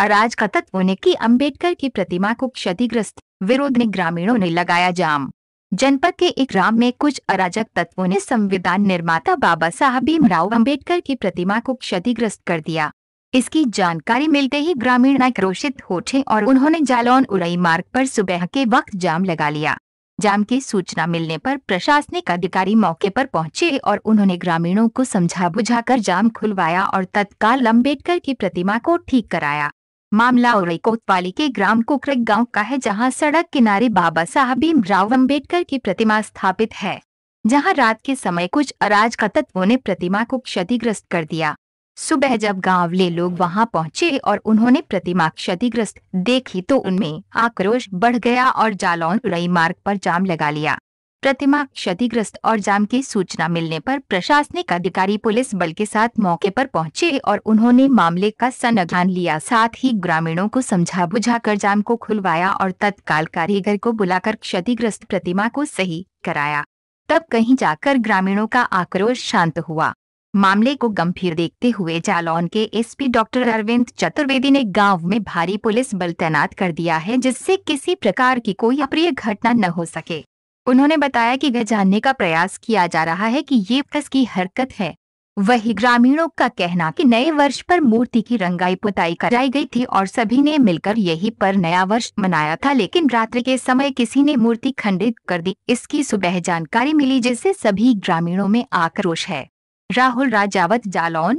तत्व होने की अंबेडकर की प्रतिमा को क्षतिग्रस्त विरोध ने ग्रामीणों ने लगाया जाम जनपद के एक ग्राम में कुछ अराजक तत्वों ने संविधान निर्माता बाबा साहब भीमराव अम्बेडकर की प्रतिमा को क्षतिग्रस्त कर दिया इसकी जानकारी मिलते ही ग्रामीण आक्रोशित हो उठे और उन्होंने जालौन उड़ई मार्ग पर सुबह के वक्त जाम लगा लिया जाम की सूचना मिलने पर प्रशासनिक अधिकारी मौके पर पहुंचे और उन्होंने ग्रामीणों को समझा बुझाकर जाम खुलवाया और तत्काल अम्बेडकर की प्रतिमा को ठीक कराया मामला और कोतवाली के ग्राम कुकर गांव का है जहां सड़क किनारे बाबा साहब भीम राव अम्बेडकर की प्रतिमा स्थापित है जहां रात के समय कुछ अराजक तत्वों ने प्रतिमा को क्षतिग्रस्त कर दिया सुबह जब गांवले लोग वहां पहुंचे और उन्होंने प्रतिमा क्षतिग्रस्त देखी तो उनमें आक्रोश बढ़ गया और जालौन उड़ई मार्ग पर जाम लगा लिया प्रतिमा क्षतिग्रस्त और जाम की सूचना मिलने पर प्रशासनिक अधिकारी पुलिस बल के साथ मौके पर पहुंचे और उन्होंने मामले का संज्ञान लिया साथ ही ग्रामीणों को समझा बुझाकर जाम को खुलवाया और तत्काल कारीगर को बुलाकर क्षतिग्रस्त प्रतिमा को सही कराया तब कहीं जाकर ग्रामीणों का आक्रोश शांत हुआ मामले को गंभीर देखते हुए जालौन के एसपी डॉक्टर अरविंद चतुर्वेदी ने गांव में भारी पुलिस बल तैनात कर दिया है जिससे किसी प्रकार की कोई अप्रिय घटना न हो सके उन्होंने बताया कि वह जानने का प्रयास किया जा रहा है कि ये फस की हरकत है वही ग्रामीणों का कहना कि नए वर्ष पर मूर्ति की रंगाई पुताई कराई गई थी और सभी ने मिलकर यही पर नया वर्ष मनाया था लेकिन रात्रि के समय किसी ने मूर्ति खंडित कर दी इसकी सुबह जानकारी मिली जिससे सभी ग्रामीणों में आक्रोश है राहुल राजावत जालौन